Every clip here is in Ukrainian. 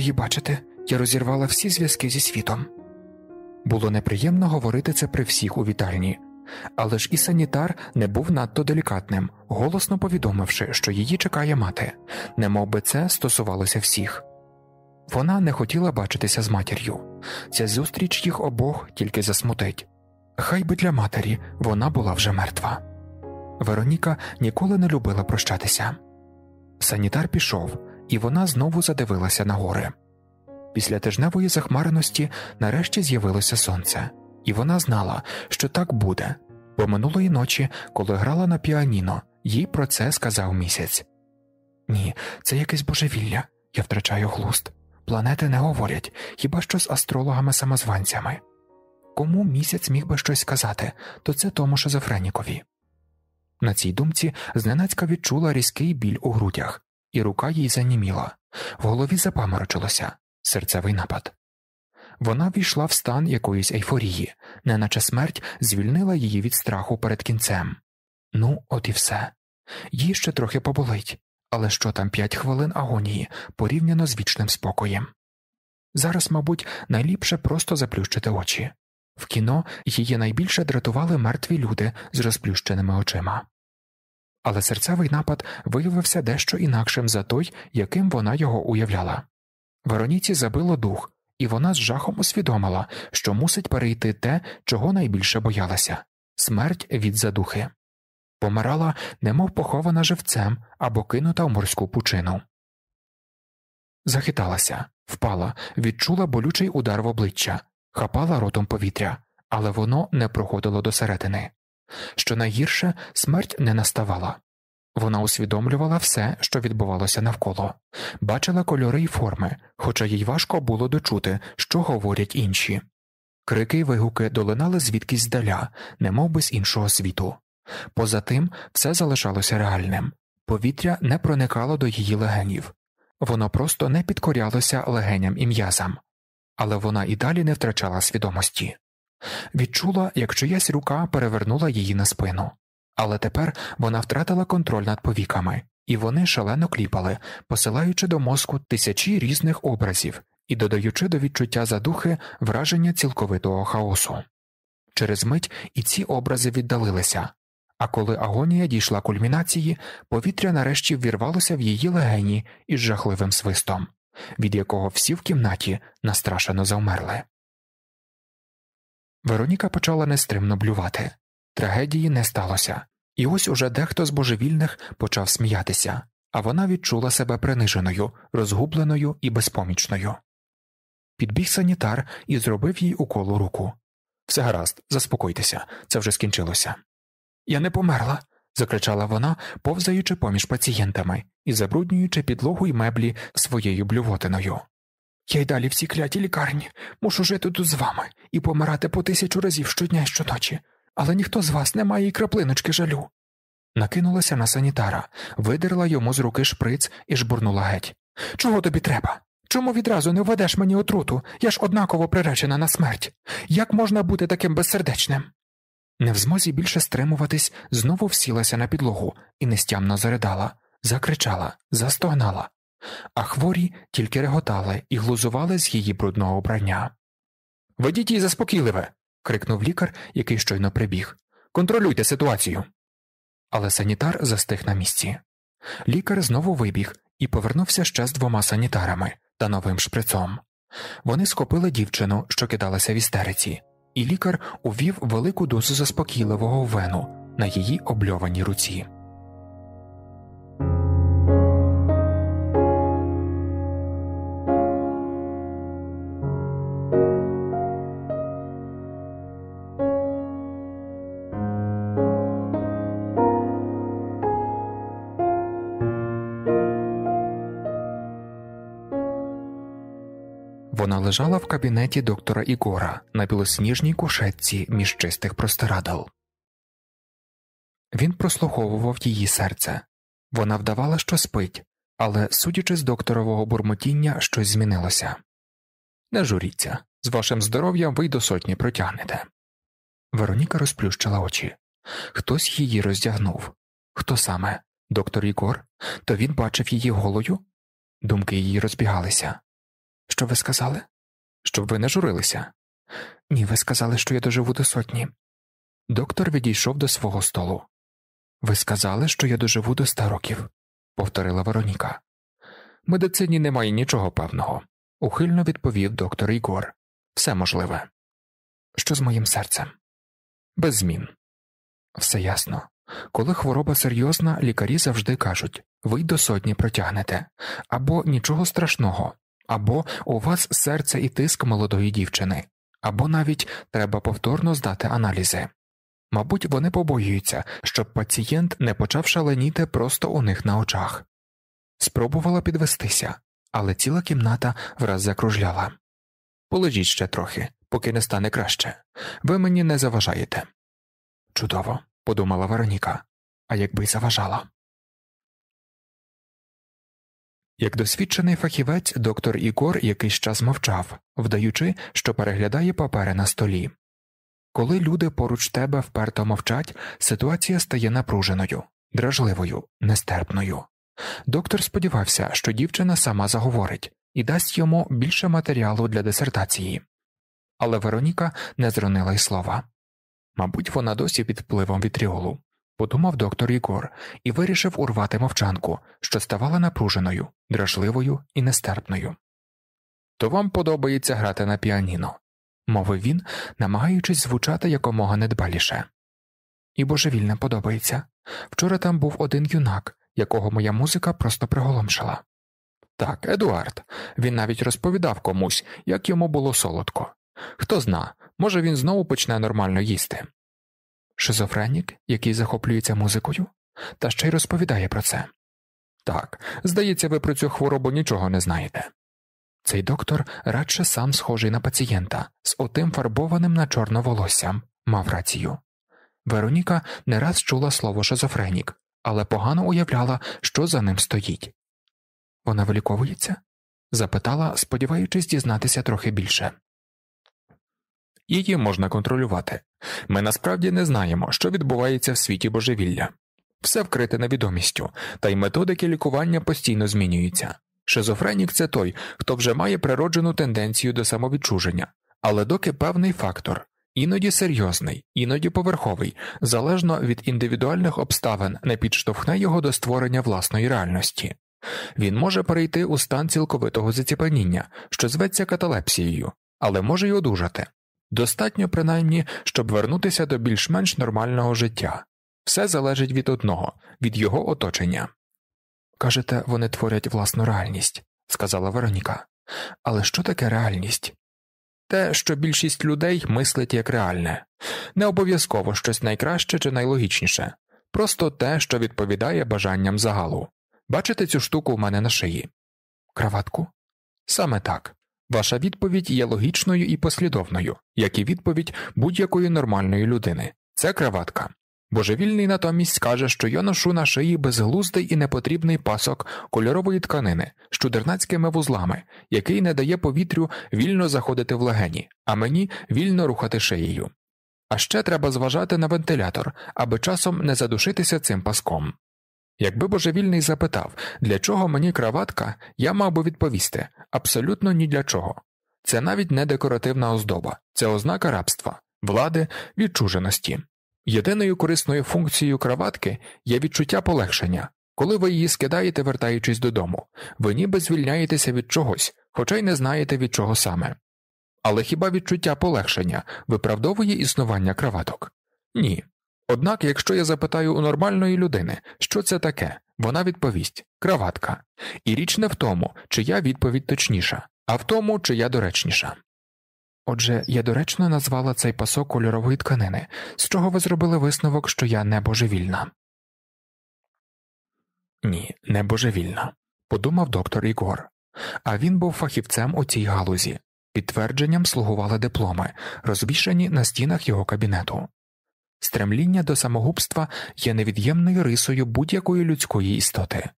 її бачити, я розірвала всі зв'язки зі світом. Було неприємно говорити це при всіх у вітальні, але ж і санітар не був надто делікатним, голосно повідомивши, що її чекає мати, немов би це стосувалося всіх. Вона не хотіла бачитися з матір'ю, ця зустріч їх обох тільки засмутить. Хай би для матері вона була вже мертва. Вероніка ніколи не любила прощатися. Санітар пішов, і вона знову задивилася на гори. Після тижневої захмареності нарешті з'явилося сонце, і вона знала, що так буде, бо минулої ночі, коли грала на піаніно, їй про це сказав місяць. Ні, це якесь божевілля, я втрачаю глуст. Планети не говорять хіба що з астрологами-самозванцями. Кому місяць міг би щось сказати, то це тому шизофренікові. На цій думці зненацька відчула різкий біль у грудях, і рука їй заніміла, в голові запаморочилося серцевий напад. Вона війшла в стан якоїсь ейфорії, неначе смерть звільнила її від страху перед кінцем. Ну, от і все. Їй ще трохи поболить, але що там п'ять хвилин агонії порівняно з вічним спокоєм. Зараз, мабуть, найліпше просто заплющити очі. В кіно її найбільше дратували мертві люди з розплющеними очима але серцевий напад виявився дещо інакшим за той, яким вона його уявляла. Вероніці забило дух, і вона з жахом усвідомила, що мусить перейти те, чого найбільше боялася смерть від задухи. Помирала, немов похована живцем або кинута в морську пучину. Захиталася, впала, відчула болючий удар в обличчя, хапала ротом повітря, але воно не проходило до середини. Що найгірше, смерть не наставала. Вона усвідомлювала все, що відбувалося навколо, бачила кольори й форми, хоча їй важко було дочути, що говорять інші. Крики й вигуки долинали звідкись здаля, немов би з іншого світу. Поза тим, все залишалося реальним повітря не проникало до її легенів, воно просто не підкорялося легеням і м'язам, але вона і далі не втрачала свідомості відчула, як чиясь рука перевернула її на спину, але тепер вона втратила контроль над повіками, і вони шалено кліпали, посилаючи до мозку тисячі різних образів і додаючи до відчуття задухи враження цілковитого хаосу. Через мить і ці образи віддалилися. А коли агонія дійшла кульмінації, повітря нарешті ввірвалося в її легені із жахливим свистом, від якого всі в кімнаті настрашено завмерли. Вероніка почала нестримно блювати. Трагедії не сталося, і ось уже дехто з божевільних почав сміятися, а вона відчула себе приниженою, розгубленою і безпомічною. Підбіг санітар і зробив їй уколу руку. Все гаразд, заспокойтеся, це вже скінчилося. Я не померла. закричала вона, повзаючи поміж пацієнтами і забруднюючи підлогу й меблі своєю блювотиною. Я й далі в цій клятій лікарні мушу жити тут з вами і помирати по тисячу разів щодня і щоночі, але ніхто з вас не має і краплиночки жалю. Накинулася на санітара, видерла йому з руки шприц і жбурнула геть. Чого тобі треба? Чому відразу не введеш мені отруту? Я ж однаково приречена на смерть. Як можна бути таким безсердечним? Не в змозі більше стримуватись, знову всілася на підлогу і нестямно заридала, закричала, застогнала а хворі тільки реготали і глузували з її брудного обрання. Ведіть її заспокійливе. крикнув лікар, який щойно прибіг. Контролюйте ситуацію. Але санітар застиг на місці. Лікар знову вибіг і повернувся ще з двома санітарами та новим шприцом. Вони схопили дівчину, що кидалася в істериці, і лікар увів велику дозу заспокійливого вену на її обльованій руці. лежала в кабінеті доктора Ігора на білосніжній кушетці між чистих простирадл. Він прослуховував її серце. Вона вдавала, що спить, але, судячи з докторового бурмотіння, щось змінилося. Не журіться, з вашим здоров'ям ви й до сотні протягнете. Вероніка розплющила очі. Хтось її роздягнув. Хто саме? Доктор Ігор? То він бачив її голою? Думки її розбігалися. Що ви сказали? щоб ви не журилися. Ні, ви сказали, що я доживу до сотні. Доктор відійшов до свого столу. Ви сказали, що я доживу до ста років, повторила Вероніка. Медицині немає нічого певного, ухильно відповів доктор Ігор. Все можливе. Що з моїм серцем? Без змін. Все ясно. Коли хвороба серйозна, лікарі завжди кажуть ви до сотні протягнете або нічого страшного, або у вас серце і тиск молодої дівчини, або навіть треба повторно здати аналізи. Мабуть, вони побоюються, щоб пацієнт не почав шаленіти просто у них на очах. Спробувала підвестися, але ціла кімната враз закружляла. Полежіть ще трохи, поки не стане краще ви мені не заважаєте. Чудово, подумала Вероніка, а якби заважала. Як досвідчений фахівець, доктор Ікор якийсь час мовчав, вдаючи, що переглядає папери на столі. Коли люди поруч тебе вперто мовчать, ситуація стає напруженою, дражливою, нестерпною. Доктор сподівався, що дівчина сама заговорить і дасть йому більше матеріалу для дисертації. Але Вероніка не зронила й слова мабуть, вона досі під впливом вітріолу подумав доктор Єгор і вирішив урвати мовчанку, що ставала напруженою, дражливою і нестерпною. То вам подобається грати на піаніно, мовив він, намагаючись звучати якомога недбаліше. І божевільне подобається. Вчора там був один юнак, якого моя музика просто приголомшила. Так, Едуард, він навіть розповідав комусь, як йому було солодко. Хто зна, може, він знову почне нормально їсти шизофренік, який захоплюється музикою, та ще й розповідає про це. Так, здається, ви про цю хворобу нічого не знаєте. Цей доктор радше сам схожий на пацієнта з отим фарбованим на чорно волоссям, мав рацію. Вероніка не раз чула слово шизофренік, але погано уявляла, що за ним стоїть. Вона виліковується? запитала, сподіваючись дізнатися трохи більше її можна контролювати. Ми насправді не знаємо, що відбувається в світі божевілля, все вкрите невідомістю, та й методики лікування постійно змінюються. Шизофренік це той, хто вже має природжену тенденцію до самовідчуження, але доки певний фактор, іноді серйозний, іноді поверховий, залежно від індивідуальних обставин, не підштовхне його до створення власної реальності. Він може перейти у стан цілковитого заціпаніння, що зветься каталепсією, але може й одужати, достатньо принаймні, щоб вернутися до більш-менш нормального життя, все залежить від одного, від його оточення. Кажете, вони творять власну реальність, сказала Вероніка. Але що таке реальність? Те, що більшість людей мислить як реальне, не обов'язково щось найкраще чи найлогічніше, просто те, що відповідає бажанням загалу. Бачите цю штуку в мене на шиї? Краватку? Саме так. Ваша відповідь є логічною і послідовною, як і відповідь будь-якої нормальної людини. Це краватка. Божевільний натомість скаже, що я ношу на шиї безглуздий і непотрібний пасок кольорової тканини з чудернацькими вузлами, який не дає повітрю вільно заходити в легені, а мені вільно рухати шиєю. А ще треба зважати на вентилятор, аби часом не задушитися цим паском. Якби божевільний запитав, для чого мені краватка, я мав би відповісти абсолютно ні для чого. Це навіть не декоративна оздоба, це ознака рабства, влади, відчуженості. Єдиною корисною функцією краватки є відчуття полегшення, коли ви її скидаєте, вертаючись додому, ви ніби звільняєтеся від чогось, хоча й не знаєте від чого саме. Але хіба відчуття полегшення виправдовує існування краваток? Ні. Однак, якщо я запитаю у нормальної людини, що це таке, вона відповість краватка. І річ не в тому, чи я відповідь точніша, а в тому, чи я доречніша. Отже, я доречно назвала цей пасок кольорової тканини, з чого ви зробили висновок, що я не божевільна. Ні, не божевільна, подумав доктор Ігор. А він був фахівцем у цій галузі. Підтвердженням слугували дипломи, розвішані на стінах його кабінету. Стремління до самогубства є невід'ємною рисою будь-якої людської істоти.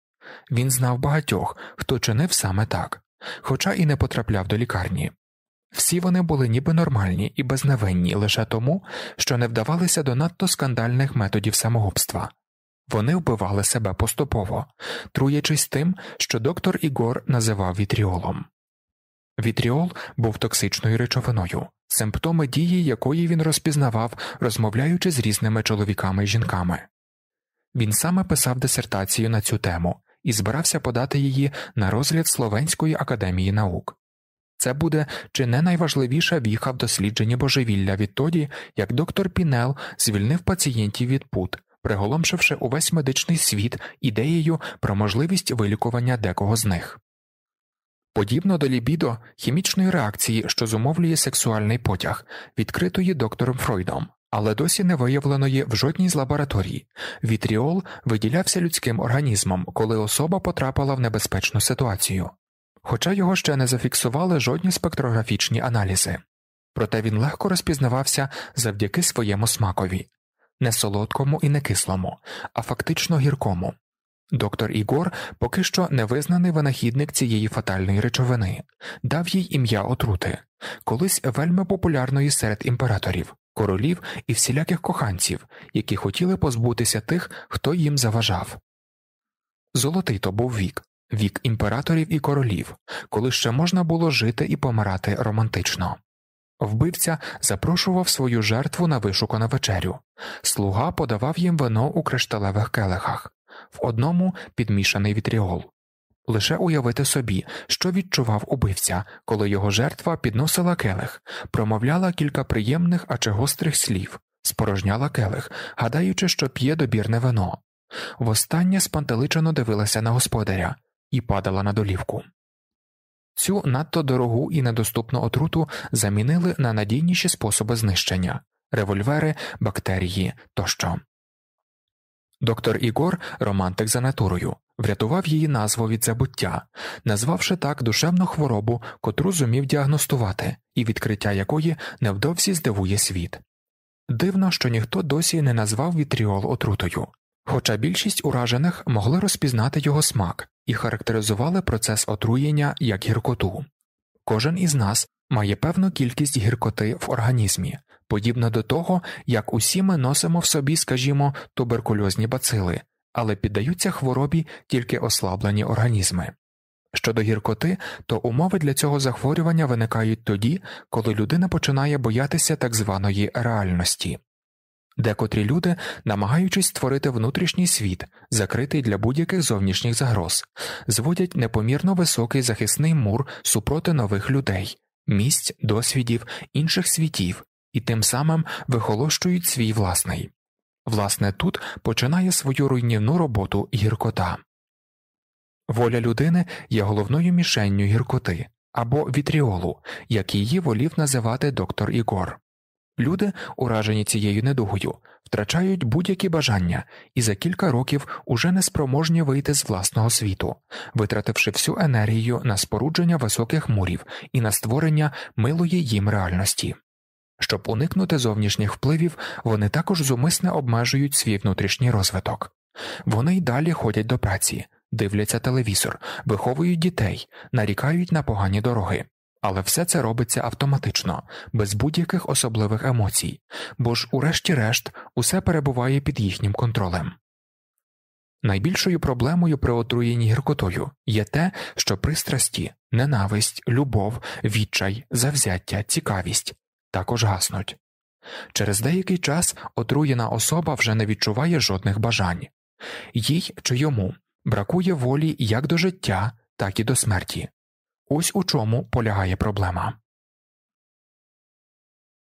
Він знав багатьох, хто чинив саме так, хоча і не потрапляв до лікарні. Всі вони були ніби нормальні і безневинні лише тому, що не вдавалися до надто скандальних методів самогубства. Вони вбивали себе поступово, труячись тим, що доктор Ігор називав вітріолом. Вітріол був токсичною речовиною, симптоми дії якої він розпізнавав, розмовляючи з різними чоловіками і жінками. Він саме писав дисертацію на цю тему і збирався подати її на розгляд Словенської академії наук. Це буде чи не найважливіша віха в дослідженні божевілля відтоді, як доктор Пінел звільнив пацієнтів від пут, приголомшивши увесь медичний світ ідеєю про можливість вилікування декого з них подібно до лібідо хімічної реакції, що зумовлює сексуальний потяг, відкритої доктором Фройдом, але досі не виявленої в жодній з лабораторій. Вітріол виділявся людським організмом, коли особа потрапила в небезпечну ситуацію, хоча його ще не зафіксували жодні спектрографічні аналізи. Проте він легко розпізнавався завдяки своєму смакові, не солодкому і не кислому, а фактично гіркому, Доктор Ігор поки що невизнаний винахідник цієї фатальної речовини, дав їй ім'я отрути, колись вельми популярної серед імператорів, королів і всіляких коханців, які хотіли позбутися тих, хто їм заважав. Золотий то був вік, вік імператорів і королів, коли ще можна було жити і помирати романтично. Вбивця запрошував свою жертву на вишукану вечерю, слуга подавав їм вино у кришталевих келихах, в одному підмішаний вітріол. Лише уявити собі, що відчував убивця, коли його жертва підносила келих, промовляла кілька приємних, а чи гострих слів, спорожняла келих, гадаючи, що п'є добірне вино. Востаннє спантеличено дивилася на господаря і падала на долівку. Цю надто дорогу і недоступну отруту замінили на надійніші способи знищення револьвери, бактерії тощо. Доктор Ігор, романтик за натурою, врятував її назву від забуття, назвавши так душевну хворобу, котру зумів діагностувати, і відкриття якої невдовзі здивує світ. Дивно, що ніхто досі не назвав вітріол отрутою, хоча більшість уражених могли розпізнати його смак, і характеризували процес отруєння як гіркоту. Кожен із нас має певну кількість гіркоти в організмі, подібно до того, як усі ми носимо в собі, скажімо, туберкульозні бацили, але піддаються хворобі тільки ослаблені організми. Щодо гіркоти, то умови для цього захворювання виникають тоді, коли людина починає боятися так званої реальності. Декотрі люди, намагаючись створити внутрішній світ, закритий для будь-яких зовнішніх загроз, зводять непомірно високий захисний мур супроти нових людей, місць, досвідів, інших світів і тим самим вихолощують свій власний. Власне, тут починає свою руйнівну роботу гіркота. Воля людини є головною мішенню гіркоти або вітріолу, як її волів називати доктор Ігор. Люди, уражені цією недугою, втрачають будь-які бажання і за кілька років уже неспроможні вийти з власного світу, витративши всю енергію на спорудження високих мурів і на створення милої їм реальності. Щоб уникнути зовнішніх впливів, вони також зумисне обмежують свій внутрішній розвиток. Вони й далі ходять до праці, дивляться телевізор, виховують дітей, нарікають на погані дороги, але все це робиться автоматично, без будь-яких особливих емоцій, бо ж, урешті-решт, усе перебуває під їхнім контролем. Найбільшою проблемою при отруєнні гіркотою є те, що пристрасті, ненависть, любов, відчай, завзяття, цікавість також гаснуть. Через деякий час отруєна особа вже не відчуває жодних бажань їй чи йому бракує волі як до життя, так і до смерті. Ось у чому полягає проблема.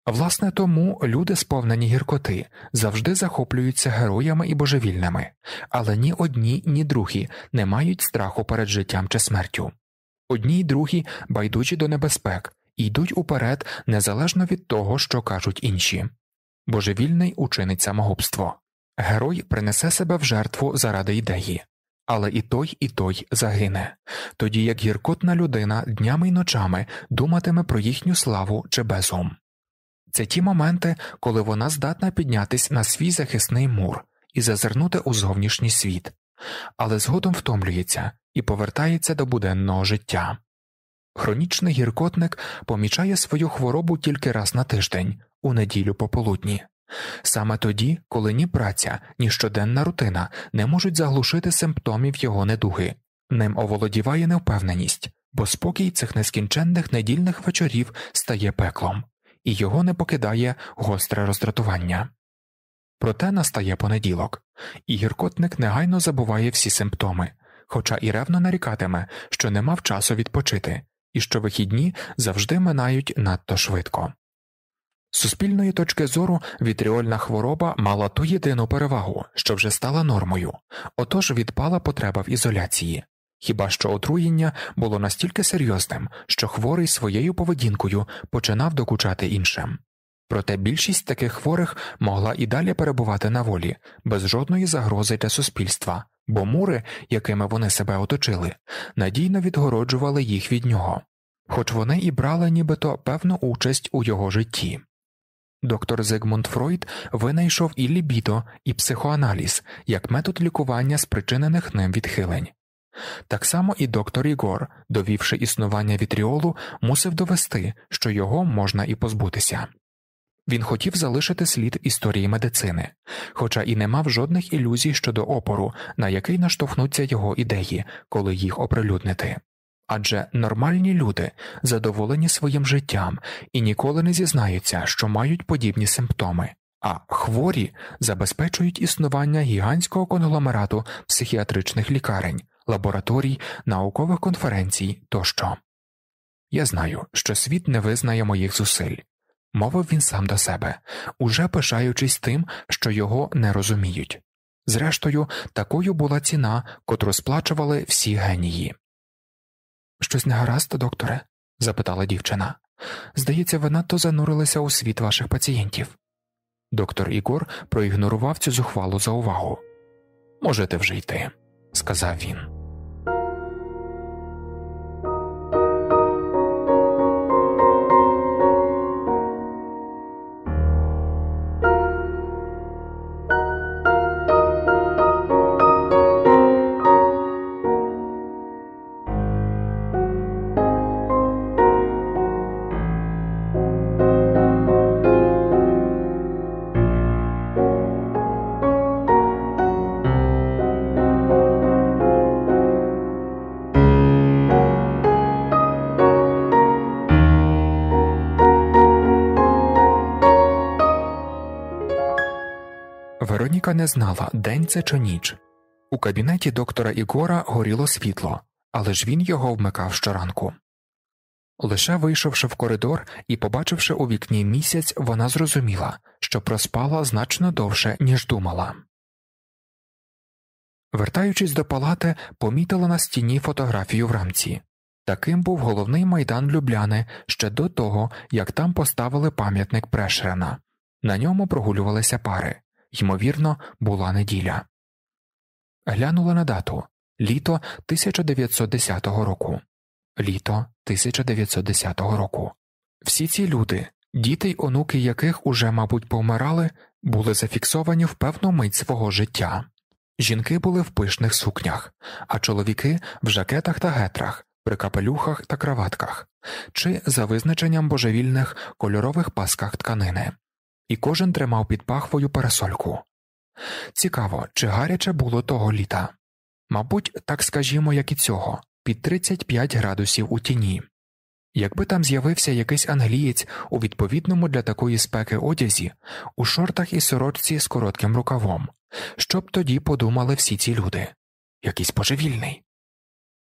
Власне тому люди, сповнені гіркоти, завжди захоплюються героями і божевільними, але ні одні, ні другі не мають страху перед життям чи смертю. Одні й другі байдужі до небезпек і йдуть уперед незалежно від того, що кажуть інші. Божевільний учинить самогубство. Герой принесе себе в жертву заради ідеї, але і той, і той загине, тоді як гіркотна людина днями й ночами думатиме про їхню славу чи безум. Це ті моменти, коли вона здатна піднятись на свій захисний мур і зазирнути у зовнішній світ, але згодом втомлюється і повертається до буденного життя. Хронічний гіркотник помічає свою хворобу тільки раз на тиждень, у неділю пополудні. Саме тоді, коли ні праця, ні щоденна рутина не можуть заглушити симптомів його недуги, ним оволодіває невпевненість, бо спокій цих нескінченних недільних вечорів стає пеклом, і його не покидає гостре роздратування. Проте настає понеділок, і гіркотник негайно забуває всі симптоми, хоча і ревно нарікатиме, що не мав часу відпочити і що вихідні завжди минають надто швидко. З суспільної точки зору вітріольна хвороба мала ту єдину перевагу, що вже стала нормою, отож відпала потреба в ізоляції, хіба що отруєння було настільки серйозним, що хворий своєю поведінкою починав докучати іншим. Проте більшість таких хворих могла і далі перебувати на волі, без жодної загрози для суспільства, бо мури, якими вони себе оточили, надійно відгороджували їх від нього, хоч вони і брали нібито певну участь у його житті. Доктор Зигмунд Фройд винайшов і лібідо, і психоаналіз як метод лікування спричинених ним відхилень. Так само і доктор Ігор, довівши існування вітріолу, мусив довести, що його можна і позбутися. Він хотів залишити слід історії медицини, хоча і не мав жодних ілюзій щодо опору, на який наштовхнуться його ідеї, коли їх оприлюднити адже нормальні люди задоволені своїм життям і ніколи не зізнаються, що мають подібні симптоми, а хворі забезпечують існування гігантського конгломерату психіатричних лікарень, лабораторій, наукових конференцій тощо. Я знаю, що світ не визнає моїх зусиль. Мовив він сам до себе, уже пишаючись тим, що його не розуміють. Зрештою, такою була ціна, котру сплачували всі генії. Щось не гаразд, докторе? запитала дівчина. Здається, ви надто занурилися у світ ваших пацієнтів. Доктор Ігор проігнорував цю зухвалу заувагу. Можете вже йти, сказав він. не знала, день це чи ніч. У кабінеті доктора Ігора горіло світло, але ж він його вмикав щоранку. Лише вийшовши в коридор і побачивши у вікні місяць, вона зрозуміла, що проспала значно довше, ніж думала. Вертаючись до палати, помітила на стіні фотографію в рамці. Таким був головний майдан Любляни ще до того, як там поставили пам'ятник Прешрена. На ньому прогулювалися пари ймовірно, була неділя. Глянула на дату літо 1910 року. Літо 1910 року. Всі ці люди, діти й онуки яких уже, мабуть, помирали, були зафіксовані в певну мить свого життя. Жінки були в пишних сукнях, а чоловіки в жакетах та гетрах, при капелюхах та краватках, чи за визначенням божевільних кольорових пасках тканини, і кожен тримав під пахвою парасольку. Цікаво, чи гаряче було того літа. Мабуть, так скажімо, як і цього, під 35 градусів у тіні. Якби там з'явився якийсь англієць у відповідному для такої спеки одязі, у шортах і сорочці з коротким рукавом, що б тоді подумали всі ці люди якийсь божевільний.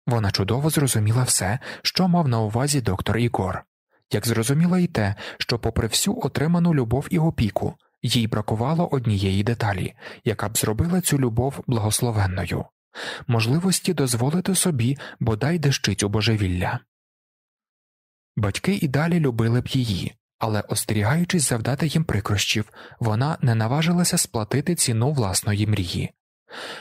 Вона чудово зрозуміла все, що мав на увазі доктор Ігор як зрозуміла й те, що, попри всю отриману любов і опіку, їй бракувало однієї деталі, яка б зробила цю любов благословенною, можливості дозволити собі бодай дещицю божевілля. Батьки і далі любили б її, але, остерігаючись завдати їм прикрощів, вона не наважилася сплатити ціну власної мрії.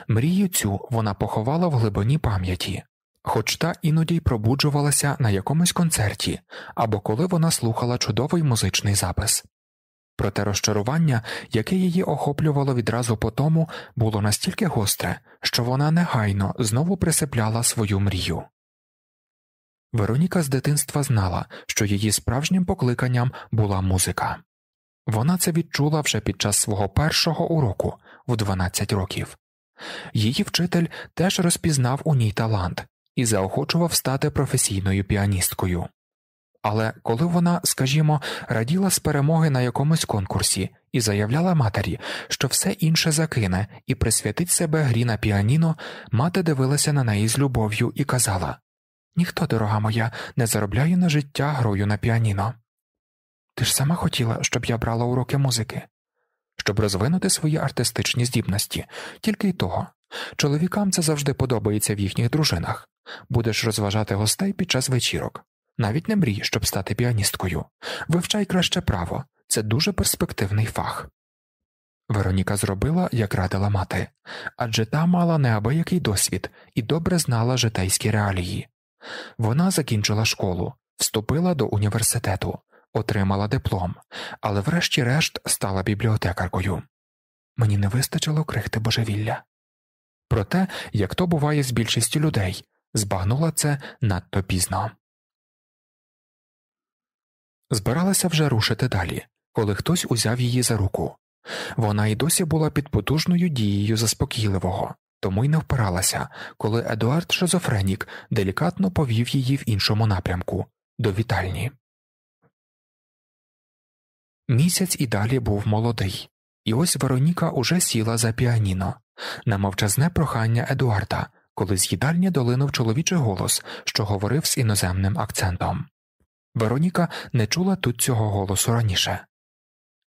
Мрію цю вона поховала в глибині пам'яті, хоч та іноді й пробуджувалася на якомусь концерті або коли вона слухала чудовий музичний запис. Проте розчарування, яке її охоплювало відразу по тому, було настільки гостре, що вона негайно знову присипляла свою мрію. Вероніка з дитинства знала, що її справжнім покликанням була музика. Вона це відчула вже під час свого першого уроку в 12 років. Її вчитель теж розпізнав у ній талант і заохочував стати професійною піаністкою. Але коли вона, скажімо, раділа з перемоги на якомусь конкурсі і заявляла матері, що все інше закине і присвятить себе грі на піаніно, мати дивилася на неї з любов'ю і казала Ніхто, дорога моя, не заробляє на життя грою на піаніно. Ти ж сама хотіла, щоб я брала уроки музики, щоб розвинути свої артистичні здібності, тільки й того. Чоловікам це завжди подобається в їхніх дружинах. Будеш розважати гостей під час вечірок. Навіть не мрій, щоб стати піаністкою. Вивчай краще право це дуже перспективний фах. Вероніка зробила, як радила мати, адже та мала неабиякий досвід і добре знала житейські реалії. Вона закінчила школу, вступила до університету, отримала диплом, але врешті-решт стала бібліотекаркою. Мені не вистачило крихти божевілля. Проте, як то буває з більшістю людей, збагнула це надто пізно. Збиралася вже рушити далі, коли хтось узяв її за руку. Вона й досі була під потужною дією заспокійливого, тому й не впиралася, коли Едуард Шизофренік делікатно повів її в іншому напрямку до вітальні. Місяць і далі був молодий, і ось Вероніка уже сіла за піаніно на мовчазне прохання Едуарда, коли з їдальні долинув чоловічий голос, що говорив з іноземним акцентом. Вероніка не чула тут цього голосу раніше.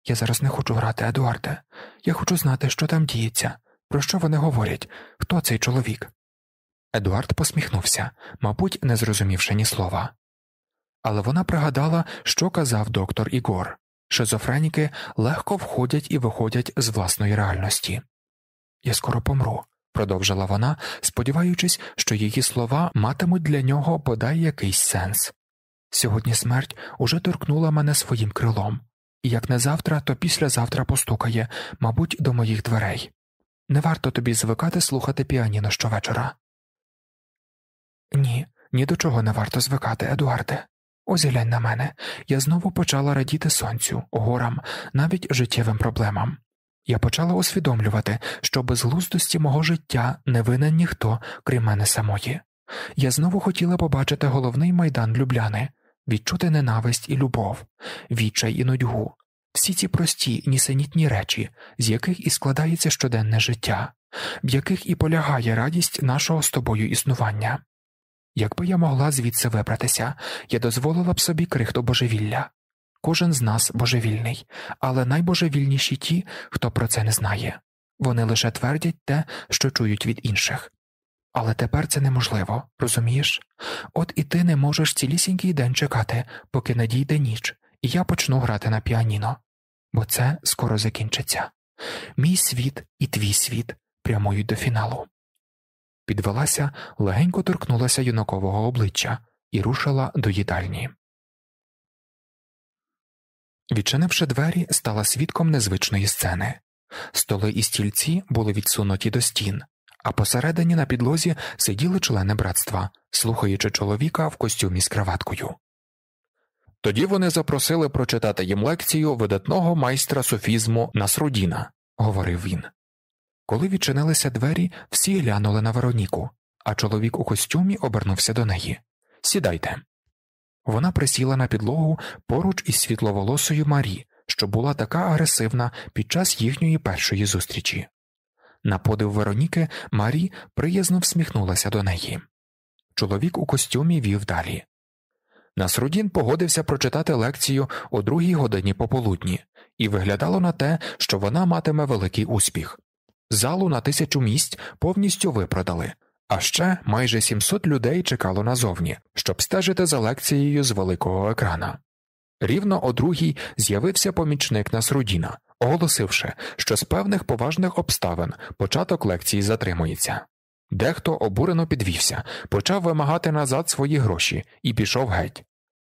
Я зараз не хочу грати, Едуарде. Я хочу знати, що там діється, про що вони говорять, хто цей чоловік. Едуард посміхнувся, мабуть, не зрозумівши ні слова. Але вона пригадала, що казав доктор Ігор шизофреніки легко входять і виходять з власної реальності. Я скоро помру, продовжила вона, сподіваючись, що її слова матимуть для нього бодай якийсь сенс. Сьогодні смерть уже торкнула мене своїм крилом, і як не завтра, то післязавтра постукає, мабуть, до моїх дверей. Не варто тобі звикати слухати піаніно щовечора. Ні, ні до чого не варто звикати, Едуарде. Озілянь на мене, я знову почала радіти сонцю, горам, навіть життєвим проблемам. Я почала усвідомлювати, що без глуздості мого життя не винен ніхто, крім мене самої. Я знову хотіла побачити головний майдан Любляни, відчути ненависть і любов, відчай і нудьгу, всі ці прості, нісенітні речі, з яких і складається щоденне життя, в яких і полягає радість нашого з тобою існування. Якби я могла звідси вибратися, я дозволила б собі крихту божевілля, Кожен з нас божевільний, але найбожевільніші ті, хто про це не знає вони лише твердять те, що чують від інших. Але тепер це неможливо, розумієш? От і ти не можеш цілісінький день чекати, поки надійде ніч, і я почну грати на піаніно, бо це скоро закінчиться. Мій світ і твій світ прямують до фіналу. Підвелася, легенько торкнулася юнакового обличчя і рушила до їдальні. Відчинивши двері, стала свідком незвичної сцени. Столи і стільці були відсунуті до стін, а посередині на підлозі сиділи члени братства, слухаючи чоловіка в костюмі з краваткою. Тоді вони запросили прочитати їм лекцію видатного майстра софізму Насрудіна, говорив він. Коли відчинилися двері, всі глянули на Вероніку, а чоловік у костюмі обернувся до неї. Сідайте. Вона присіла на підлогу поруч із світловолосою Марі, що була така агресивна під час їхньої першої зустрічі. На подив Вероніки Марі приязно всміхнулася до неї. Чоловік у костюмі вів далі. Насрудін погодився прочитати лекцію о другій годині пополудні, і виглядало на те, що вона матиме великий успіх. Залу на тисячу місць повністю випродали, а ще майже 700 людей чекало назовні, щоб стежити за лекцією з великого екрана. Рівно о другій з'явився помічник Насрудіна, оголосивши, що з певних поважних обставин початок лекції затримується. Дехто обурено підвівся, почав вимагати назад свої гроші і пішов геть.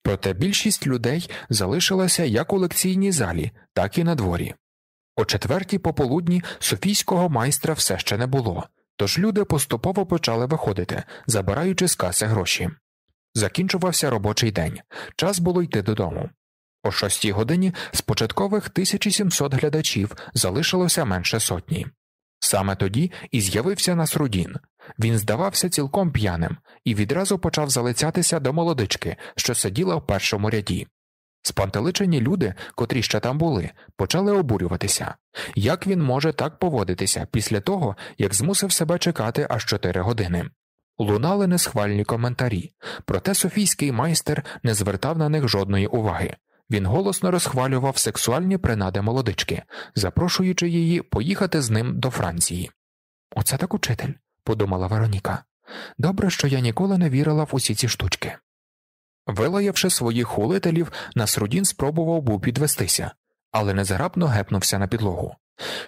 Проте більшість людей залишилася як у лекційній залі, так і на дворі. О четвертій пополудні Софійського майстра все ще не було, Тож люди поступово почали виходити, забираючи з каси гроші. Закінчувався робочий день, час було йти додому. О шостій годині з початкових 1700 глядачів залишилося менше сотні. Саме тоді і з'явився Насрудін. Він здавався цілком п'яним і відразу почав залицятися до молодички, що сиділа в першому ряді. Спантеличені люди, котрі ще там були, почали обурюватися. Як він може так поводитися після того, як змусив себе чекати аж 4 години? Лунали несхвальні коментарі, проте Софійський майстер не звертав на них жодної уваги. Він голосно розхвалював сексуальні принади молодички, запрошуючи її поїхати з ним до Франції. Оце так учитель, подумала Вероніка. Добре, що я ніколи не вірила в усі ці штучки. Вилаявши своїх хулителів, Насрудін спробував був підвестися, але незграбно гепнувся на підлогу.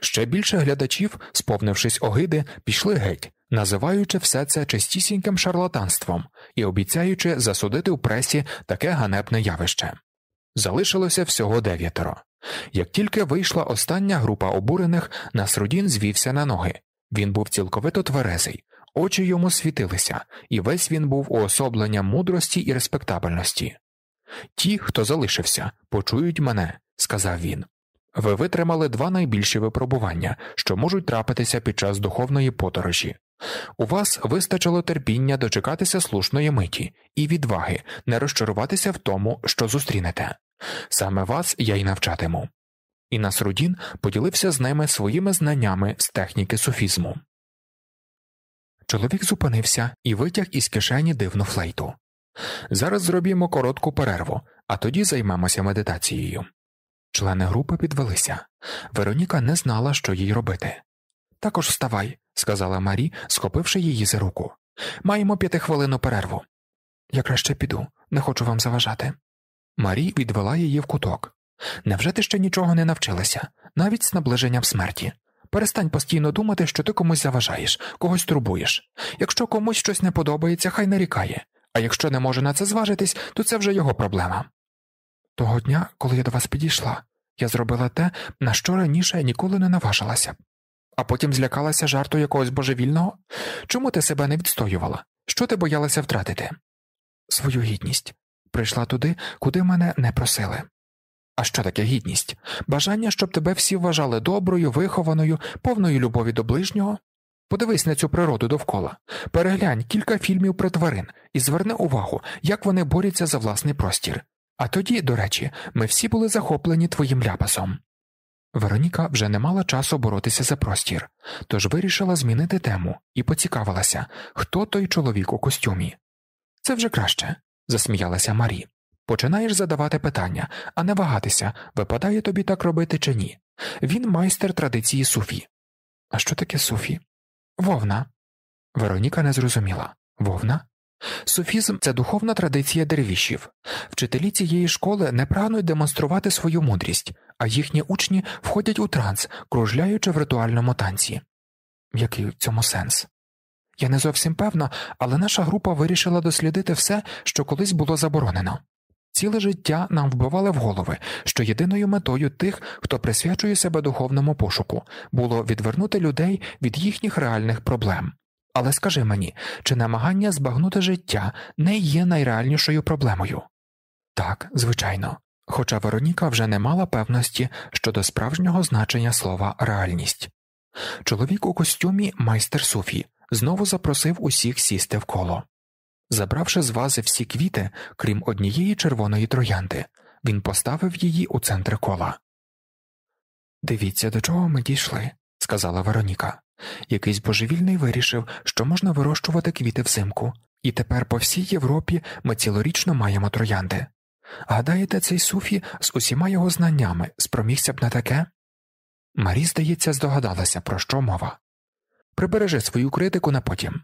Ще більше глядачів, сповнившись огиди, пішли геть, називаючи все це чистісіньким шарлатанством і обіцяючи засудити в пресі таке ганебне явище. Залишилося всього дев'ятеро. Як тільки вийшла остання група обурених, Насрудін звівся на ноги. Він був цілковито тверезий, очі йому світилися, і весь він був уособленням мудрості і респектабельності. Ті, хто залишився, почують мене, сказав він. Ви витримали два найбільші випробування, що можуть трапитися під час духовної подорожі. У вас вистачило терпіння дочекатися слушної миті і відваги не розчаруватися в тому, що зустрінете. Саме вас я й навчатиму. І Насрудін поділився з ними своїми знаннями з техніки суфізму. Чоловік зупинився і витяг із кишені дивну флейту. Зараз зробімо коротку перерву, а тоді займемося медитацією. Члени групи підвелися. Вероніка не знала, що їй робити. Також вставай, сказала Марі, схопивши її за руку. Маємо п'ятихвилину перерву. Я краще піду, не хочу вам заважати. Марі відвела її в куток. Невже ти ще нічого не навчилася, навіть з наближенням смерті? Перестань постійно думати, що ти комусь заважаєш, когось турбуєш. Якщо комусь щось не подобається, хай нарікає, а якщо не може на це зважитись, то це вже його проблема. Того дня, коли я до вас підійшла, я зробила те, на що раніше я ніколи не наважилася, а потім злякалася жарту якогось божевільного. Чому ти себе не відстоювала? Що ти боялася втратити? Свою гідність прийшла туди, куди мене не просили. А що таке гідність? Бажання, щоб тебе всі вважали доброю, вихованою, повною любові до ближнього? Подивись на цю природу довкола, переглянь кілька фільмів про тварин і зверни увагу, як вони борються за власний простір. А тоді, до речі, ми всі були захоплені твоїм ляпасом. Вероніка вже не мала часу боротися за простір, тож вирішила змінити тему і поцікавилася, хто той чоловік у костюмі. Це вже краще, засміялася Марі. Починаєш задавати питання, а не вагатися, випадає тобі так робити чи ні. Він майстер традиції суфі. А що таке суфі? Вовна. Вероніка не зрозуміла вовна. Суфізм це духовна традиція дервішів. Вчителі цієї школи не прагнуть демонструвати свою мудрість, а їхні учні входять у транс, кружляючи в ритуальному танці. Який в цьому сенс? Я не зовсім певна, але наша група вирішила дослідити все, що колись було заборонено. Ціле життя нам вбивали в голови, що єдиною метою тих, хто присвячує себе духовному пошуку, було відвернути людей від їхніх реальних проблем. Але скажи мені, чи намагання збагнути життя не є найреальнішою проблемою? Так, звичайно. Хоча Вероніка вже не мала певності щодо справжнього значення слова реальність. Чоловік у костюмі майстер Суфі знову запросив усіх сісти в коло. Забравши з вази всі квіти, крім однієї червоної троянди, він поставив її у центр кола. Дивіться, до чого ми дійшли, сказала Вероніка. Якийсь божевільний вирішив, що можна вирощувати квіти взимку, і тепер по всій Європі ми цілорічно маємо троянди. Гадаєте, цей суфі з усіма його знаннями спромігся б на таке? Марі, здається, здогадалася, про що мова. Прибережи свою критику на потім.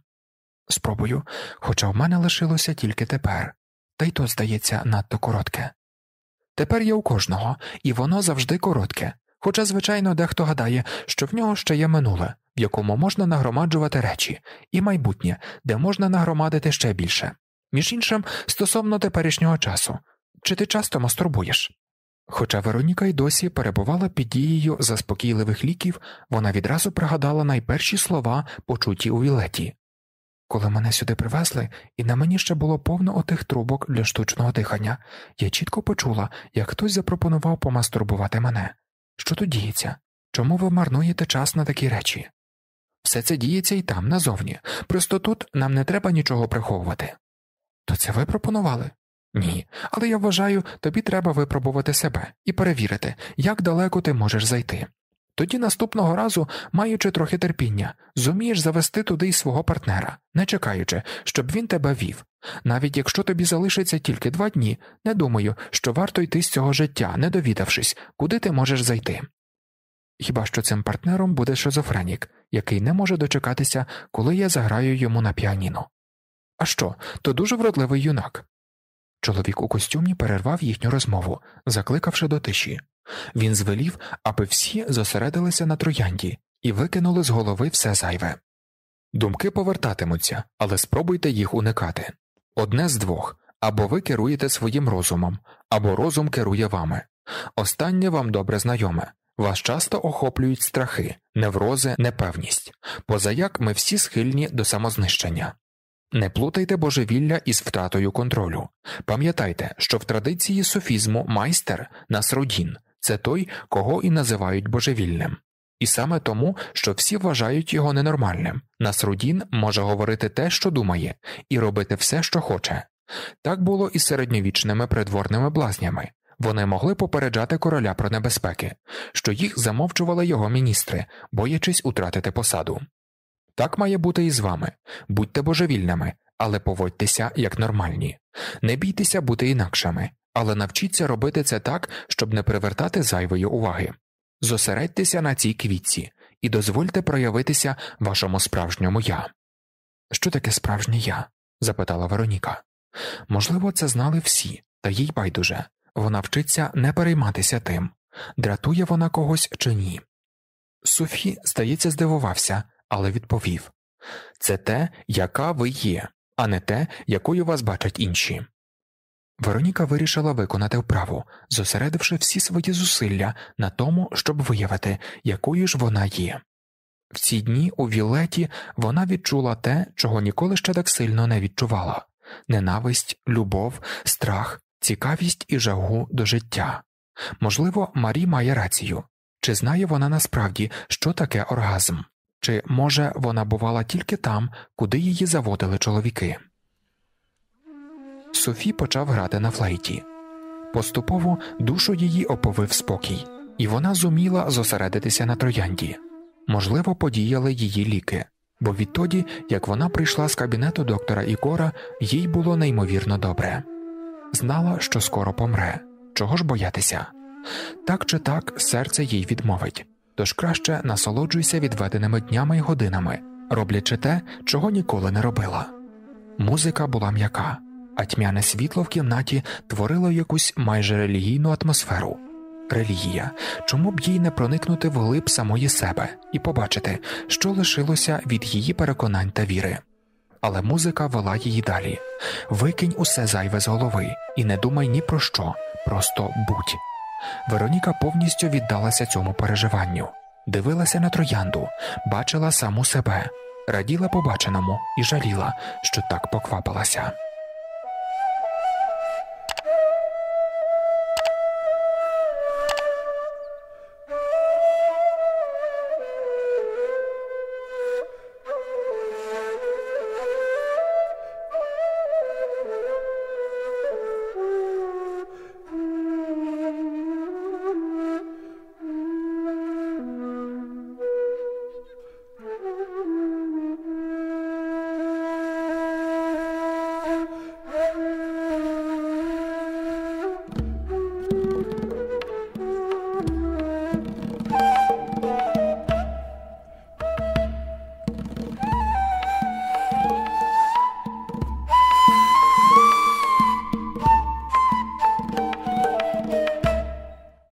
Спробую, хоча в мене лишилося тільки тепер, та й то здається надто коротке. Тепер є у кожного, і воно завжди коротке, хоча, звичайно, дехто гадає, що в нього ще є минуле, в якому можна нагромаджувати речі, і майбутнє, де можна нагромадити ще більше. Між іншим, стосовно теперішнього часу чи ти часто мастурбуєш? Хоча Вероніка й досі перебувала під дією заспокійливих ліків, вона відразу пригадала найперші слова, почуті у вілеті коли мене сюди привезли, і на мені ще було повно отих трубок для штучного дихання, я чітко почула, як хтось запропонував помастурбувати мене. Що тут діється? Чому ви марнуєте час на такі речі? Все це діється і там, назовні, просто тут нам не треба нічого приховувати. То це ви пропонували? Ні, але я вважаю, тобі треба випробувати себе і перевірити, як далеко ти можеш зайти. Тоді наступного разу, маючи трохи терпіння, зумієш завести туди й свого партнера, не чекаючи, щоб він тебе вів. Навіть якщо тобі залишиться тільки два дні, не думаю, що варто йти з цього життя, не довідавшись, куди ти можеш зайти. Хіба що цим партнером буде шизофренік, який не може дочекатися, коли я заграю йому на піаніно. А що, то дуже вродливий юнак. Чоловік у костюмі перервав їхню розмову, закликавши до тиші. Він звелів, аби всі зосередилися на троянді і викинули з голови все зайве. Думки повертатимуться, але спробуйте їх уникати. Одне з двох або ви керуєте своїм розумом, або розум керує вами. Останнє вам добре знайоме. Вас часто охоплюють страхи, неврози, непевність, позаяк ми всі схильні до самознищення. Не плутайте божевілля із втратою контролю. Пам'ятайте, що в традиції софізму майстер нас родін, це той, кого і називають божевільним, і саме тому, що всі вважають його ненормальним. Насрудін може говорити те, що думає, і робити все, що хоче. Так було і з середньовічними придворними блазнями. Вони могли попереджати короля про небезпеки, що їх замовчували його міністри, боячись утратити посаду. Так має бути і з вами будьте божевільними, але поводьтеся як нормальні, не бійтеся бути інакшими, але навчіться робити це так, щоб не привертати зайвої уваги. Зосередьтеся на цій квітці і дозвольте проявитися вашому справжньому я. Що таке справжнє я? запитала Вероніка. Можливо, це знали всі, та їй байдуже вона вчиться не перейматися тим, дратує вона когось чи ні. Суфі, здається, здивувався, але відповів це те, яка ви є, а не те, якою вас бачать інші. Вероніка вирішила виконати вправу, зосередивши всі свої зусилля на тому, щоб виявити, якою ж вона є. В ці дні у Вілеті вона відчула те, чого ніколи ще так сильно не відчувала ненависть, любов, страх, цікавість і жагу до життя. Можливо, Марі має рацію чи знає вона насправді, що таке оргазм, чи може вона бувала тільки там, куди її заводили чоловіки. Софі почав грати на флейті. Поступово душу її оповив спокій, і вона зуміла зосередитися на троянді. Можливо, подіяли її ліки, бо відтоді, як вона прийшла з кабінету доктора Ікора, їй було неймовірно добре. Знала, що скоро помре, чого ж боятися. Так чи так серце їй відмовить, тож краще насолоджуйся відведеними днями й годинами, роблячи те, чого ніколи не робила. Музика була м'яка, а тьмяне світло в кімнаті творило якусь майже релігійну атмосферу. Релігія, чому б їй не проникнути вглиб самої себе і побачити, що лишилося від її переконань та віри. Але музика вела її далі викинь усе зайве з голови і не думай ні про що, просто будь. Вероніка повністю віддалася цьому переживанню, дивилася на троянду, бачила саму себе, раділа побаченому і жаліла, що так поквапилася.